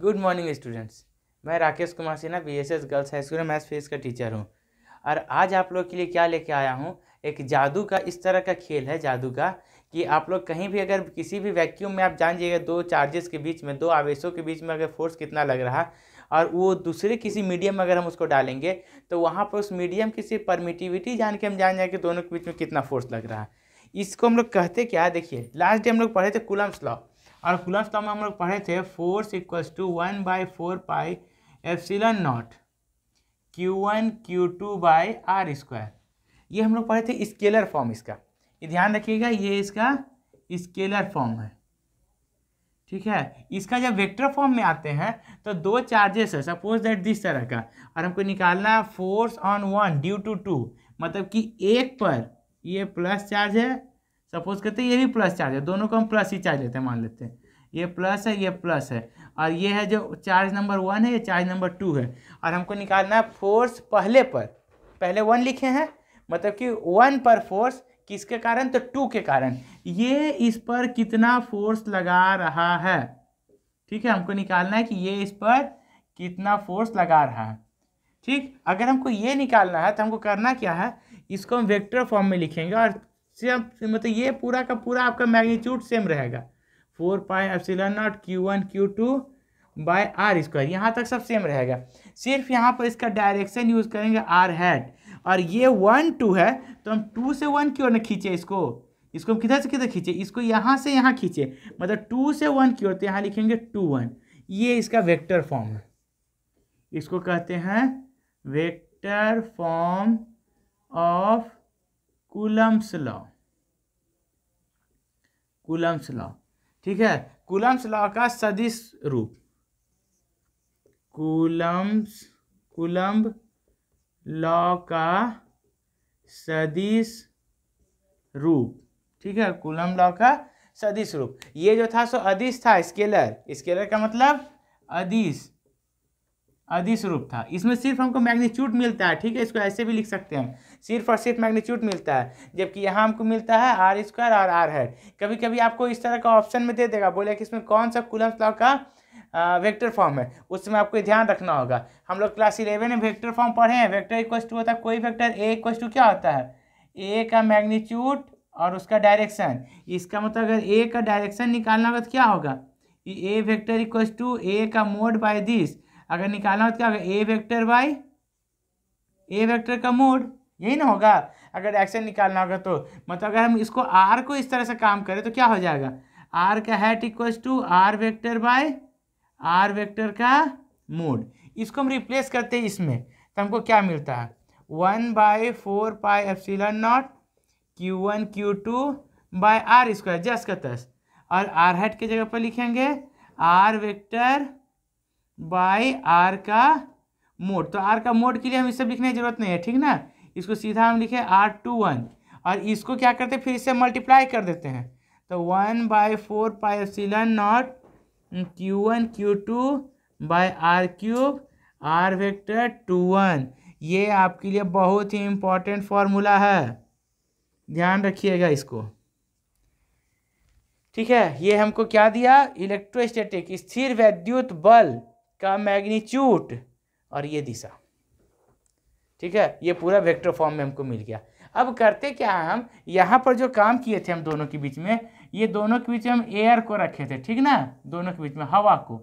good morning students मैं Rakesh Kumar Sinha B S S girls high school math फेस का teacher हूँ और आज आप लोग के लिए क्या लेके आया हूँ एक जादू का इस तरह का खेल है जादू का कि आप लोग कहीं भी अगर किसी भी वैक्यूम में आप जान जाइएगा दो चार्जेस के बीच में दो आवेशों के बीच में अगर फोर्स कितना लग रहा और वो दूसरे किसी मीडियम में अगर हम उसको डालेंगे तो वहाँ पर उस मीडियम की सिर्फ परमिटिविटी जान के हम जान जाएंगे कि दोनों के बीच में कितना फोर्स लग रहा है इसको हम लोग कहते क्या देखिए लास्ट डे हम लोग पढ़े थे कुलम्स लॉ और खुलस लॉ हम लोग पढ़े थे force equals to one by four pi epsilon naught Q one Q two by R square ये हम लोग पढ़े थे स्केलर फॉर्म इसका ये ध्यान रखिएगा ये इसका स्केलर फॉर्म है ठीक है इसका जब वेक्टर फॉर्म में आते हैं तो दो चार्जेस है सपोज दैट दिस तरह का और हमको निकालना है force on one due to two मतलब कि एक पर ये प्लस चार्ज है सपोज करते हैं ये भी प्लस चार्ज है दोनों को हम प्लस ही चार्ज लेते हैं मान लेते हैं ये प्लस है ये प्लस है और ये है जो चार्ज नंबर वन है ये चार्ज नंबर टू है और हमको निकालना है फोर्स पहले पर पहले वन लिखे हैं मतलब कि वन पर फोर्स किसके कारण तो टू के कारण ये इस पर कितना फोर्स लगा रहा है ठीक है हमको निकालना है कि ये इस पर कितना फोर्स लगा रहा है ठीक अगर हमको ये निकालना है तो हमको करना क्या है इसको हम वेक्टर फॉर्म में लिखेंगे और सेम मतलब ये पूरा का पूरा आपका मैग्नीट्यूड सेम रहेगा four pi epsilon naught Q one Q two by R square यहाँ तक सब सेम रहेगा सिर्फ यहाँ पर इसका डायरेक्शन यूज़ करेंगे आर हैट और ये वन टू है तो हम टू से वन की ओर ना खींचे इसको इसको हम किधर से किधर खींचे इसको यहाँ से यहाँ खींचे मतलब टू से वन की ओर तो यहाँ लिखेंगे टू वन ये इसका वेक्टर फॉर्म है इसको कहते हैं vector form of Coulomb's law Coulomb's law ठीक है कुलम्स लॉ का सदिश रूप कुलम्स कुलम्ब लॉ का सदिश रूप ठीक है कुलम लॉ का सदिश रूप ये जो था सो अदिश था स्केलर स्केलर का मतलब अदिश अधिस रूप था इसमें सिर्फ हमको मैग्नीच्यूट मिलता है ठीक है इसको ऐसे भी लिख सकते हैं सिर्फ और सिर्फ मैग्नीच्यूट मिलता है जबकि यहाँ हमको मिलता है आर स्क्वायर और आर है कभी कभी आपको इस तरह का ऑप्शन में दे देगा बोले कि इसमें कौन सा कुलम्स लॉ का वेक्टर फॉर्म है उस समय आपको ध्यान रखना होगा हम लोग क्लास इलेवन में वेक्टर फॉर्म पढ़े हैं वेक्टर इक्वल टू होता है कोई वेक्टर ए इक्व टू क्या होता है ए का मैग्नीच्यूट और उसका डायरेक्शन इसका मतलब अगर ए का डायरेक्शन निकालना होगा तो क्या होगा ए वेक्टर इक्व टू ए का मोड बाय दिस अगर निकालना हो तो क्या होगा A vector by A vector का मोड यही ना होगा अगर एक्शन निकालना होगा तो मतलब अगर हम इसको आर को इस तरह से काम करें तो क्या हो जाएगा आर का hat equal to R vector by R vector का मोड इसको हम रिप्लेस करते हैं इसमें तो हमको क्या मिलता है one by four pi epsilon naught Q one Q two by R square जस का तस और आर हैट की जगह पर लिखेंगे आर वेक्टर बाय आर का मोड तो आर का मोड के लिए हम इसे लिखने की जरूरत नहीं है ठीक ना इसको सीधा हम लिखे आर टू वन और इसको क्या करते हैं फिर इसे मल्टीप्लाई कर देते हैं तो one by four pi epsilon naught Q one Q two by R cube R vector two one ये आपके लिए बहुत ही इम्पोर्टेंट फॉर्मूला है ध्यान रखिएगा इसको ठीक है ये हमको क्या दिया इलेक्ट्रोस्टैटिक स्थिर वैद्युत बल का मैग्नीच्यूट और ये दिशा ठीक है ये पूरा वेक्टर फॉर्म में हमको मिल गया अब करते क्या हम यहाँ पर जो काम किए थे हम दोनों के बीच में ये दोनों के बीच में हम एयर को रखे थे ठीक ना दोनों के बीच में हवा को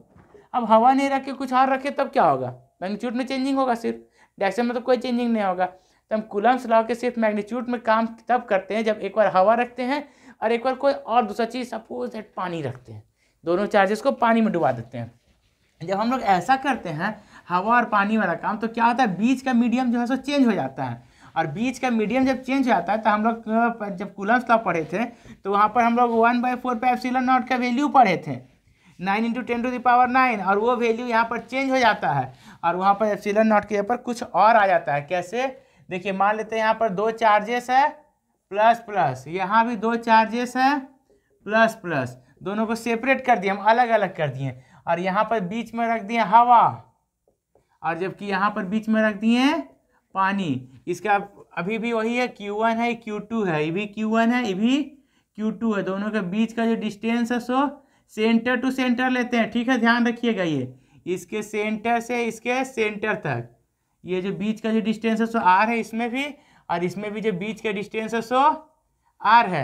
अब हवा नहीं रखे कुछ और रखे तब क्या होगा मैग्नीच्यूट में चेंजिंग होगा सिर्फ डायरेक्शन में तो कोई चेंजिंग नहीं होगा तो हम कुलम्स लॉ के सिर्फ मैग्नीच्यूट में काम तब करते हैं जब एक बार हवा रखते हैं और एक बार कोई और दूसरा चीज़ सपोज पानी रखते हैं दोनों चार्जेस को पानी में डुबा देते हैं जब हम लोग ऐसा करते हैं हवा और पानी वाला काम तो क्या होता है बीच का मीडियम जो है सो चेंज हो जाता है और बीच का मीडियम जब चेंज हो जाता है तो हम लोग जब कूलम्स लॉ पढ़े थे तो वहाँ पर हम लोग one by four pi epsilon naught का वैल्यू पढ़े थे nine into ten to the power nine और वो वैल्यू यहाँ पर चेंज हो जाता है और वहाँ पर एप्सिलन नॉट के ऊपर कुछ और आ जाता है कैसे देखिए मान लेते हैं यहाँ पर दो चार्जेस है प्लस प्लस यहाँ भी दो चार्जेस है प्लस प्लस दोनों को सेपरेट कर दिए हम अलग अलग कर दिए और यहाँ पर बीच में रख दिए हवा और जबकि यहाँ पर बीच में रख दिए पानी इसका अभी भी वही है Q1 है Q2 है ये भी Q1 है ये भी Q2 है दोनों के बीच का जो डिस्टेंस है सो सेंटर टू सेंटर लेते हैं ठीक है ध्यान रखिएगा ये इसके सेंटर से इसके सेंटर तक ये जो बीच का जो डिस्टेंस है सो आर है इसमें भी और इसमें भी जो बीच का डिस्टेंस है सो आर है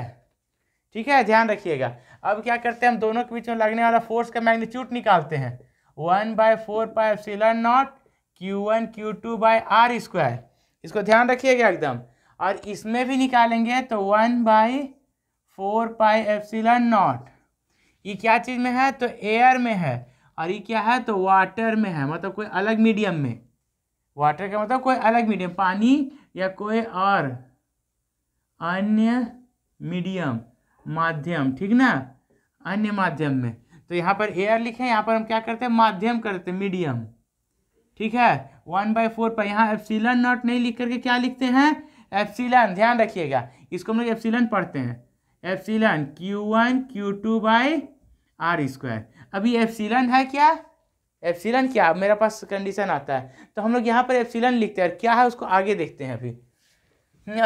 ठीक है ध्यान रखिएगा अब क्या करते हैं हम दोनों के बीच में लगने वाला फोर्स का मैग्नीट्यूड निकालते हैं one by four pi epsilon naught Q one Q two by R square इसको ध्यान रखिएगा एकदम और इसमें भी निकालेंगे तो one by four pi epsilon naught ये क्या चीज़ में है तो एयर में है और ये क्या है तो वाटर में है मतलब कोई अलग मीडियम में वाटर का मतलब कोई अलग मीडियम पानी या कोई और अन्य मीडियम माध्यम ठीक ना अन्य माध्यम में तो यहाँ पर एयर लिखे यहाँ पर हम क्या करते हैं माध्यम करते हैं मीडियम ठीक है वन बाई फोर पर यहाँ एफसीलन नॉट नहीं लिख करके क्या लिखते हैं एफसीलन ध्यान रखिएगा इसको हम लोग एफसीलन पढ़ते हैं epsilon Q one Q two by R square अभी एफसीलन है क्या एफसीलन क्या मेरे पास कंडीशन आता है तो हम लोग यहाँ पर एफसीलन लिखते हैं क्या है उसको आगे देखते हैं अभी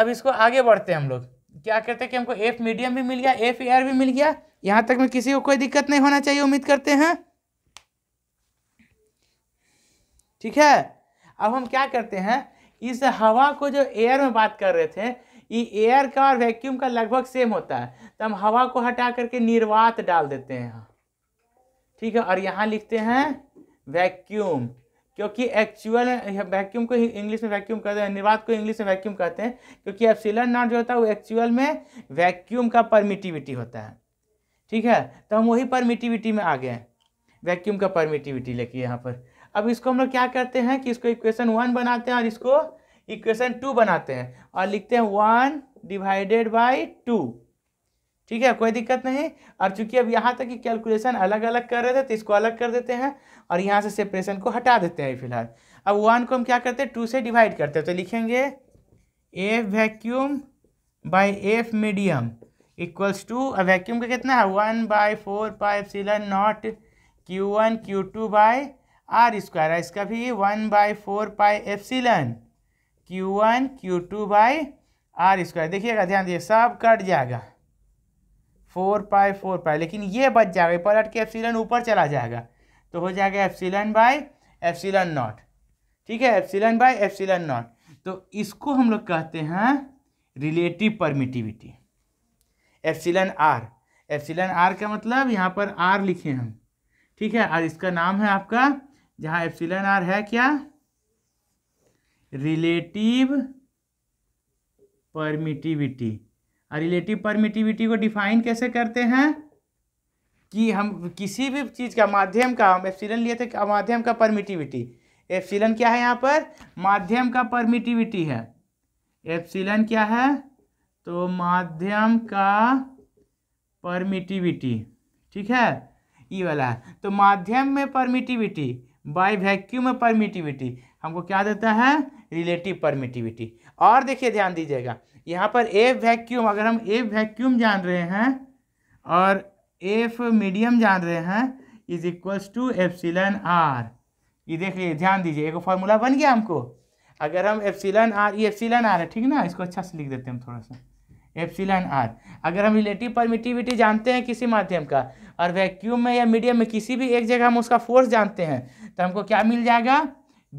अब इसको आगे बढ़ते हैं हम लोग क्या करते हैं कि हमको एफ मीडियम भी मिल गया एफ एयर भी मिल गया यहां तक में किसी को कोई दिक्कत नहीं होना चाहिए उम्मीद करते हैं ठीक है अब हम क्या करते हैं इस हवा को जो एयर में बात कर रहे थे ये एयर का और वैक्यूम का लगभग सेम होता है तो हम हवा को हटा करके निर्वात डाल देते हैं ठीक है और यहाँ लिखते हैं वैक्यूम क्योंकि एक्चुअल वैक्यूम को इंग्लिश में वैक्यूम कहते हैं निर्वात को इंग्लिश में वैक्यूम कहते हैं क्योंकि एप्सिलन नॉट जो होता है वो एक्चुअल में वैक्यूम का परमिटिविटी होता है ठीक है तो हम वही परमिटिविटी में आ गए वैक्यूम का परमिटिविटी लेके यहाँ पर अब इसको हम लोग क्या करते हैं कि इसको इक्वेशन वन बनाते हैं और इसको इक्वेशन टू बनाते हैं और लिखते हैं वन डिवाइडेड बाई टू ठीक है कोई दिक्कत नहीं और चूंकि अब यहाँ तक कि कैलकुलेशन अलग अलग कर रहे थे तो इसको अलग कर देते हैं और यहाँ से सेपरेशन को हटा देते हैं फिलहाल अब वन को हम क्या करते हैं टू से डिवाइड करते हैं तो लिखेंगे F vacuum by F medium equals to अब वैक्यूम का कितना है one by four epsilon naught Q one Q two by R square है इसका भी one by four pi epsilon Q one Q two by R square देखिएगा ध्यान दिए सब कट जाएगा फोर पाई फोर पाई लेकिन ये बच जाएगा पलट हट के एफसीलन ऊपर चला जाएगा तो हो जाएगा एफसीलन बाई एफसीलन नॉट ठीक है एफसीलन बाय एफसीलन नॉट तो इसको हम लोग कहते हैं relative permittivity epsilon R epsilon R का मतलब यहाँ पर आर लिखे हम ठीक है और इसका नाम है आपका जहाँ एफसीलन आर है क्या रिलेटिव परमिटिविटी रिलेटिव परमिटिविटी को डिफाइन कैसे करते हैं कि हम किसी भी चीज़ का माध्यम का हम एप्सिलन लिए थे माध्यम का परमिटिविटी एप्सिलन क्या है यहाँ पर माध्यम का परमिटिविटी है एप्सिलन क्या है तो माध्यम का परमिटिविटी ठीक है ये वाला है तो माध्यम में परमिटिविटी बाई वैक्यूम में परमिटिविटी हमको क्या देता है रिलेटिव परमिटिविटी और देखिए ध्यान दीजिएगा यहाँ पर एफ वैक्यूम अगर हम एफ वैक्यूम जान रहे हैं और एफ मीडियम जान रहे हैं is equals to epsilon R ये देख लीजिए ध्यान दीजिए एक फार्मूला बन गया हमको अगर हम एप्सिलन आर ये एप्सिलन आर है ठीक ना इसको अच्छा से लिख देते हैं हम थोड़ा सा एप्सिलन आर अगर हम रिलेटिव परमिटिविटी जानते हैं किसी माध्यम का और वैक्यूम में या मीडियम में किसी भी एक जगह हम उसका फोर्स जानते हैं तो हमको क्या मिल जाएगा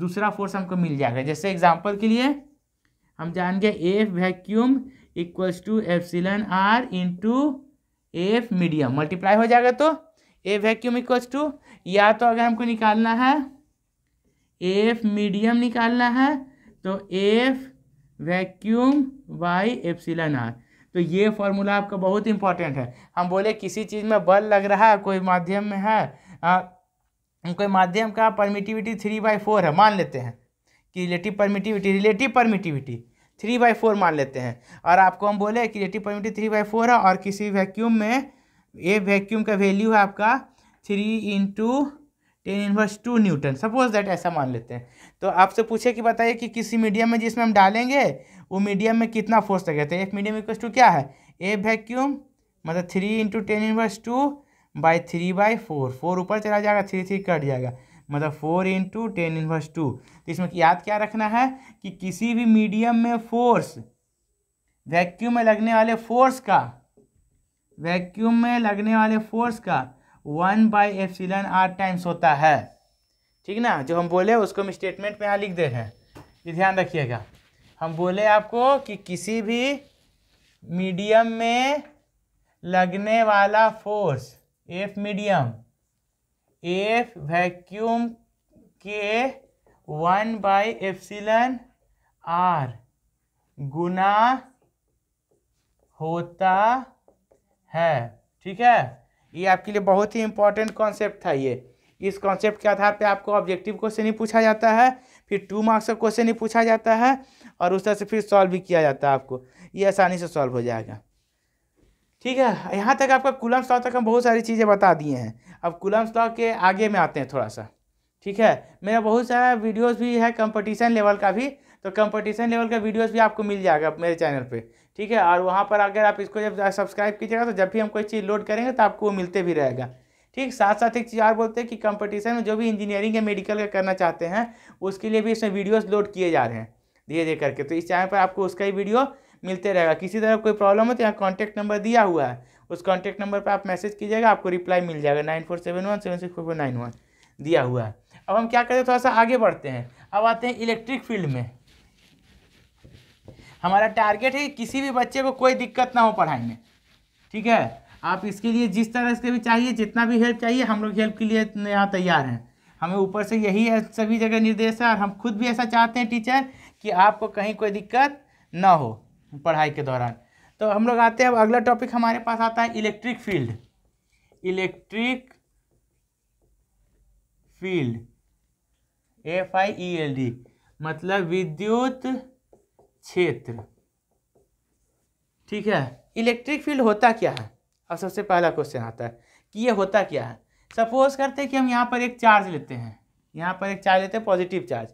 दूसरा फोर्स हमको मिल जाएगा जैसे एग्जाम्पल के लिए हम जान गए F vacuum equals to epsilon R into F medium multiply हो जाएगा तो ए वैक्यूम इक्वल्स टू या तो अगर हमको निकालना है एफ मीडियम निकालना है तो F vacuum by epsilon R तो ये फॉर्मूला आपका बहुत इंपॉर्टेंट है हम बोले किसी चीज़ में बल लग रहा है कोई माध्यम में है आ, कोई माध्यम का परमिटिविटी थ्री बाई फोर है मान लेते हैं कि relative permittivity relative permittivity three by four मान लेते हैं और आपको हम बोले कि relative permittive three by four है और किसी वैक्यूम में ये वैक्यूम का वैल्यू है आपका three into ten inverse two newton suppose that ऐसा मान लेते हैं तो आपसे पूछे कि बताइए कि किसी मीडियम में जिसमें हम डालेंगे वो मीडियम में कितना फोर्स लगेगा तो एक मीडियम इक्वस टू क्या है ए वैक्यूम मतलब three into ten inverse two by three by four four ऊपर चला जाएगा थ्री थ्री कट जाएगा मतलब four into ten inverse two तो इसमें याद क्या रखना है कि किसी भी मीडियम में फोर्स वैक्यूम में लगने वाले फोर्स का वैक्यूम में लगने वाले फोर्स का one by epsilon R times होता है ठीक ना जो हम बोले उसको हम स्टेटमेंट में यहाँ लिख दे रहे हैं ये ध्यान रखिएगा हम बोले आपको कि किसी भी मीडियम में लगने वाला force F medium F vacuum के वन बाई एफ्सिलन आर गुना होता है ठीक है ये आपके लिए बहुत ही इंपॉर्टेंट कॉन्सेप्ट था ये इस कॉन्सेप्ट के आधार पे आपको ऑब्जेक्टिव क्वेश्चन ही पूछा जाता है फिर टू मार्क्स का क्वेश्चन ही पूछा जाता है और उस तरह से फिर सॉल्व भी किया जाता है आपको ये आसानी से सॉल्व हो जाएगा ठीक है यहाँ तक आपका कुलम्स लॉ तक हम बहुत सारी चीज़ें बता दिए हैं अब कुलम्स लॉ के आगे में आते हैं थोड़ा सा ठीक है मेरा बहुत सारा वीडियोस भी है कंपटीशन लेवल का भी तो कंपटीशन लेवल का वीडियोस भी आपको मिल जाएगा मेरे चैनल पे ठीक है और वहाँ पर अगर आप इसको जब सब्सक्राइब कीजिएगा तो जब भी हम कोई चीज़ लोड करेंगे तो आपको वो मिलते भी रहेगा ठीक साथ साथ एक चीज़ और बोलते हैं कि कंपटीशन में जो भी इंजीनियरिंग या मेडिकल का करना चाहते हैं उसके लिए भी इसमें वीडियोज़ लोड किए जा रहे हैं धीरे धीरे करके तो इस चैनल पर आपको उसका ही वीडियो मिलते रहेगा किसी तरह कोई प्रॉब्लम हो तो यहाँ कॉन्टैक्ट नंबर दिया हुआ है उस कॉन्टैक्ट नंबर पर आप मैसेज कीजिएगा आपको रिप्लाई मिल जाएगा nine four seven one seven six four four nine one दिया हुआ है अब हम क्या करें थोड़ा सा आगे बढ़ते हैं अब आते हैं इलेक्ट्रिक फील्ड में हमारा टारगेट है कि किसी भी बच्चे को कोई दिक्कत ना हो पढ़ाई में ठीक है आप इसके लिए जिस तरह से भी चाहिए जितना भी हेल्प चाहिए हम लोग हेल्प के लिए यहाँ तैयार हैं हमें ऊपर से यही सभी जगह निर्देश है और हम खुद भी ऐसा चाहते हैं टीचर कि आपको कहीं कोई दिक्कत ना हो पढ़ाई के दौरान तो हम लोग आते हैं अब अगला टॉपिक हमारे पास आता है electric field electric field F I E L D मतलब विद्युत क्षेत्र ठीक है इलेक्ट्रिक फील्ड होता क्या है अब सबसे पहला क्वेश्चन आता है कि ये होता क्या है सपोज करते हैं कि हम यहाँ पर एक चार्ज लेते हैं यहाँ पर एक चार्ज लेते हैं पॉजिटिव चार्ज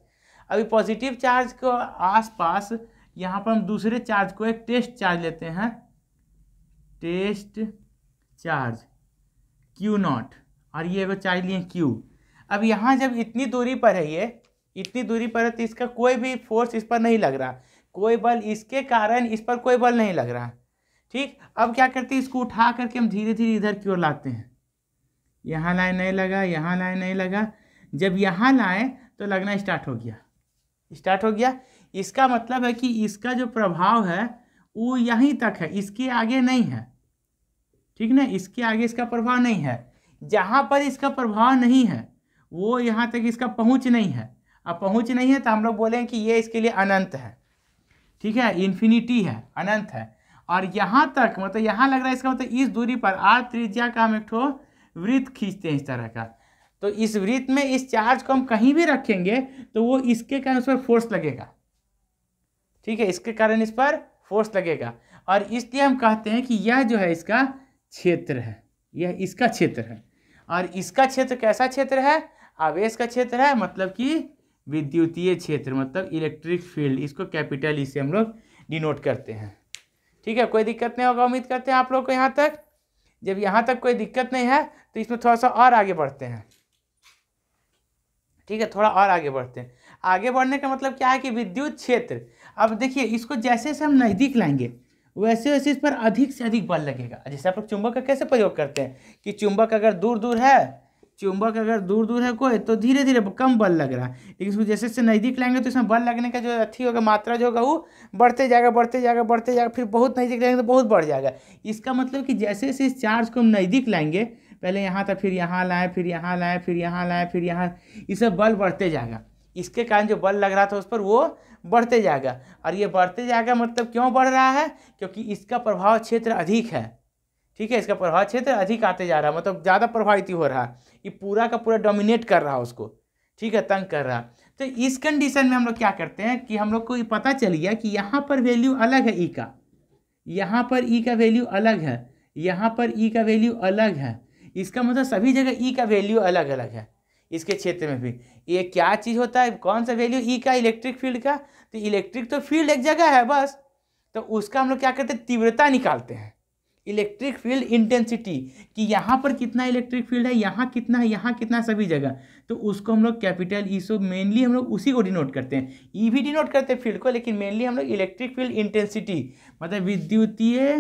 अभी पॉजिटिव चार्ज को आसपास यहाँ पर हम दूसरे चार्ज को एक टेस्ट चार्ज लेते हैं टेस्ट चार्ज क्यू नॉट और ये एगो चार्ज लिए क्यू अब यहाँ जब इतनी दूरी पर है ये इतनी दूरी पर है तो इसका कोई भी फोर्स इस पर नहीं लग रहा कोई बल इसके कारण इस पर कोई बल नहीं लग रहा ठीक अब क्या करते हैं इसको उठा करके हम धीरे धीरे इधर की ओर लाते हैं यहाँ लाए नहीं लगा यहाँ लाए नहीं लगा जब यहाँ लाए तो लगना स्टार्ट हो गया स्टार्ट हो गया इसका मतलब है कि इसका जो प्रभाव है वो यहीं तक है इसके आगे नहीं है ठीक ना इसके आगे इसका प्रभाव नहीं है जहाँ पर इसका प्रभाव नहीं है वो यहाँ तक इसका पहुँच नहीं है अब पहुँच नहीं है तो हम लोग बोलें कि ये इसके लिए अनंत है ठीक है इन्फिनिटी है अनंत है और यहाँ तक मतलब यहाँ लग रहा है इसका मतलब इस दूरी पर आर त्रिज्या का हम एक ठो वृत्त खींचते हैं इस तरह का तो इस वृत्त में इस चार्ज को हम कहीं भी रखेंगे तो वो इसके कारण उस पर फोर्स लगेगा ठीक है इसके कारण इस पर फोर्स लगेगा और इसलिए हम कहते हैं कि यह जो है इसका क्षेत्र है यह इसका क्षेत्र है और इसका क्षेत्र कैसा क्षेत्र है आवेश का क्षेत्र है मतलब कि विद्युतीय क्षेत्र मतलब इलेक्ट्रिक फील्ड इसको कैपिटल ई e से हम लोग डिनोट करते हैं ठीक है कोई दिक्कत नहीं होगा उम्मीद करते हैं आप लोग को यहाँ तक जब यहाँ तक कोई दिक्कत नहीं है तो इसमें थोड़ा सा और आगे बढ़ते हैं ठीक है थोड़ा और आगे बढ़ते हैं आगे बढ़ने का मतलब क्या है कि विद्युत क्षेत्र अब देखिए इसको जैसे जैसे हम नज़दीक लाएंगे वैसे वैसे इस पर अधिक से अधिक बल लगेगा जैसे आप लोग चुंबक का कैसे प्रयोग करते हैं कि चुंबक अगर दूर दूर है चुंबक अगर दूर दूर है कोई तो धीरे धीरे कम बल लग रहा है लेकिन इसको जैसे जैसे नज़दीक लाएंगे तो इसमें बल लगने का जो अथी होगा मात्रा जो होगा वो बढ़ते जाएगा बढ़ते जाएगा बढ़ते जाएगा फिर बहुत नज़दीक लाएंगे तो बहुत बढ़ जाएगा इसका मतलब कि जैसे जैसे इस चार्ज को हम नज़दीक लाएंगे पहले यहाँ था फिर यहाँ लाएँ फिर यहाँ लाएँ फिर यहाँ लाएँ फिर यहाँ इस सब बल बढ़ते जाएगा इसके कारण जो बल लग रहा था उस पर वो बढ़ते जाएगा और ये बढ़ते जाएगा मतलब क्यों बढ़ रहा है क्योंकि इसका प्रभाव क्षेत्र अधिक है ठीक है इसका प्रभाव क्षेत्र अधिक आते जा रहा है मतलब ज़्यादा प्रभावित हो रहा है ये पूरा का पूरा डोमिनेट कर रहा है उसको ठीक है तंग कर रहा तो इस कंडीशन में हम लोग क्या करते हैं कि हम लोग को ये पता चल गया कि यहाँ पर वैल्यू अलग है ई e का यहाँ पर ई e का वैल्यू अलग है यहाँ पर ई e का वैल्यू अलग है इसका मतलब सभी जगह ई का वैल्यू अलग अलग है इसके क्षेत्र में भी ये क्या चीज़ होता है कौन सा वैल्यू ई e का इलेक्ट्रिक फील्ड का तो इलेक्ट्रिक तो फील्ड एक जगह है बस तो उसका हम लोग क्या करते हैं तीव्रता निकालते हैं इलेक्ट्रिक फील्ड इंटेंसिटी कि यहाँ पर कितना इलेक्ट्रिक फील्ड है यहाँ कितना है यहाँ कितना सभी जगह तो उसको हम लोग कैपिटल ई सो मेनली हम लोग उसी को डिनोट करते हैं ई e भी डिनोट करते हैं फील्ड को लेकिन मेनली हम लोग इलेक्ट्रिक फील्ड इंटेंसिटी मतलब विद्युतीय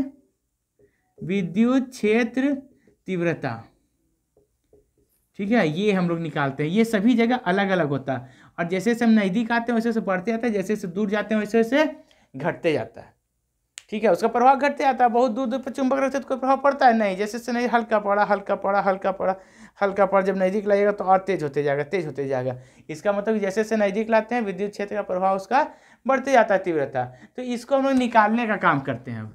विद्युत क्षेत्र तीव्रता ठीक है ये हम लोग निकालते हैं ये सभी जगह अलग अलग होता है और जैसे जैसे हम नज़दीक आते हैं वैसे वैसे बढ़ते जाते हैं जैसे जैसे दूर जाते हैं वैसे वैसे घटते जाता है ठीक है उसका प्रभाव घटते जाता है बहुत दूर दूर पर चुंबक रहते तो कोई प्रभाव पड़ता है नहीं जैसे जैसे नहीं हल्का पड़ा हल्का पड़ा हल्का पड़ा हल्का पड़ा जब नज़दीक लाइएगा तो और तेज होते जाएगा तेज होते जाएगा इसका मतलब जैसे जैसे नज़दीक लाते हैं विद्युत क्षेत्र का प्रभाव उसका बढ़ते जाता है तीव्रता तो इसको हम लोग निकालने का काम करते हैं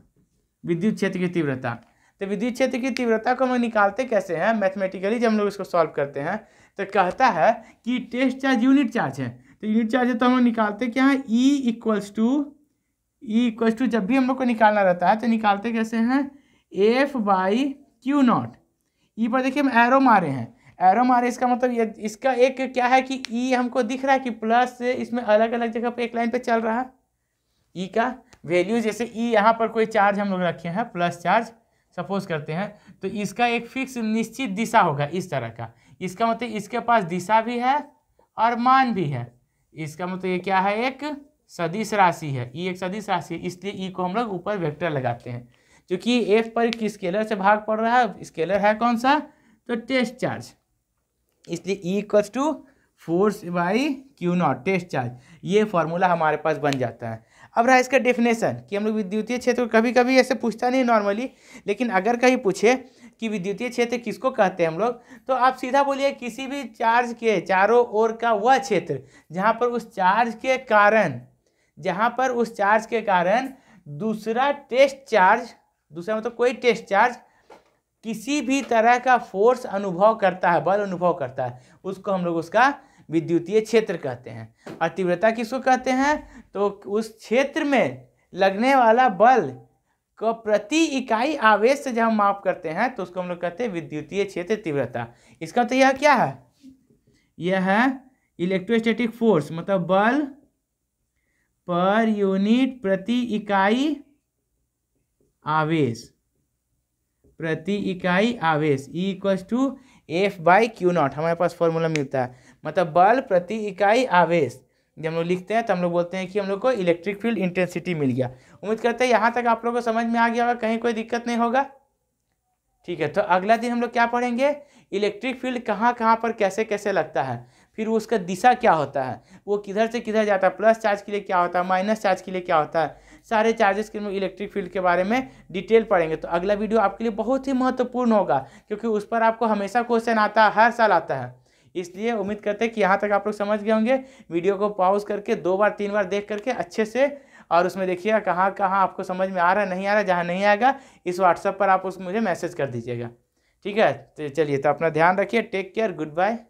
विद्युत क्षेत्र की तीव्रता तो विद्युत क्षेत्र की तीव्रता को हम निकालते कैसे हैं मैथमेटिकली जब हम लोग इसको सॉल्व करते हैं तो कहता है कि टेस्ट चार्ज यूनिट चार्ज है तो यूनिट चार्ज तो हम लोग निकालते क्या है E equals to E equals to जब भी हम लोग को निकालना रहता है तो निकालते कैसे हैं F by Q not E पर देखिए हम एरो मारे हैं एरो मारे इसका मतलब ये इसका एक क्या है कि ई e हमको दिख रहा है कि प्लस इसमें अलग अलग जगह पर एक लाइन पर चल रहा है ई e का वैल्यू जैसे ई e यहाँ पर कोई चार्ज हम लोग रखे हैं प्लस चार्ज सपोज करते हैं तो इसका एक फिक्स निश्चित दिशा होगा इस तरह का इसका मतलब इसके पास दिशा भी है और मान भी है इसका मतलब ये क्या है एक सदिश राशि है ई e एक सदिश राशि है इसलिए ई e को हम लोग ऊपर वेक्टर लगाते हैं क्योंकि एफ पर एक स्केलर से भाग पड़ रहा है स्केलर है कौन सा तो टेस्ट चार्ज इसलिए E equals to force by Q not test charge ये फॉर्मूला हमारे पास बन जाता है अब रहा इसका डेफिनेशन कि हम लोग विद्युतीय क्षेत्र कभी कभी ऐसे पूछता नहीं नॉर्मली लेकिन अगर कहीं पूछे कि विद्युतीय क्षेत्र किसको कहते हैं हम लोग तो आप सीधा बोलिए किसी भी चार्ज के चारों ओर का वह क्षेत्र जहाँ पर उस चार्ज के कारण जहाँ पर उस चार्ज के कारण दूसरा टेस्ट चार्ज दूसरा मतलब कोई टेस्ट चार्ज किसी भी तरह का फोर्स अनुभव करता है बल अनुभव करता है उसको हम लोग उसका विद्युतीय क्षेत्र कहते हैं और तीव्रता किसको कहते हैं तो उस क्षेत्र में लगने वाला बल को प्रति इकाई आवेश से जब हम माप करते हैं तो उसको हम लोग कहते हैं विद्युतीय क्षेत्र तीव्रता इसका तो यह क्या है यह है इलेक्ट्रोस्टैटिक फोर्स मतलब बल पर यूनिट प्रति इकाई आवेश प्रति इकाई आवेश E equals to F by Q not हमारे पास फॉर्मूला मिलता है मतलब बल प्रति इकाई आवेश जब हम लोग लिखते हैं तो हम लोग बोलते हैं कि हम लोग को इलेक्ट्रिक फील्ड इंटेंसिटी मिल गया उम्मीद करते हैं यहाँ तक आप लोगों को समझ में आ गया होगा कहीं कोई दिक्कत नहीं होगा ठीक है तो अगला दिन हम लोग क्या पढ़ेंगे इलेक्ट्रिक फील्ड कहाँ कहाँ पर कैसे कैसे लगता है फिर उसका दिशा क्या होता है वो किधर से किधर जाता है प्लस चार्ज के लिए क्या होता है माइनस चार्ज के लिए क्या होता है सारे चार्जेस के इलेक्ट्रिक फील्ड के बारे में डिटेल पढ़ेंगे तो अगला वीडियो आपके लिए बहुत ही महत्वपूर्ण होगा क्योंकि उस पर आपको हमेशा क्वेश्चन आता है हर साल आता है इसलिए उम्मीद करते हैं कि यहाँ तक आप लोग समझ गए होंगे वीडियो को पॉज करके दो बार तीन बार देख करके अच्छे से और उसमें देखिएगा कहाँ कहाँ आपको समझ में आ रहा है नहीं आ रहा जहाँ नहीं आएगा इस व्हाट्सअप पर आप उस मुझे मैसेज कर दीजिएगा ठीक है तो चलिए तो अपना ध्यान रखिए टेक केयर गुड बाय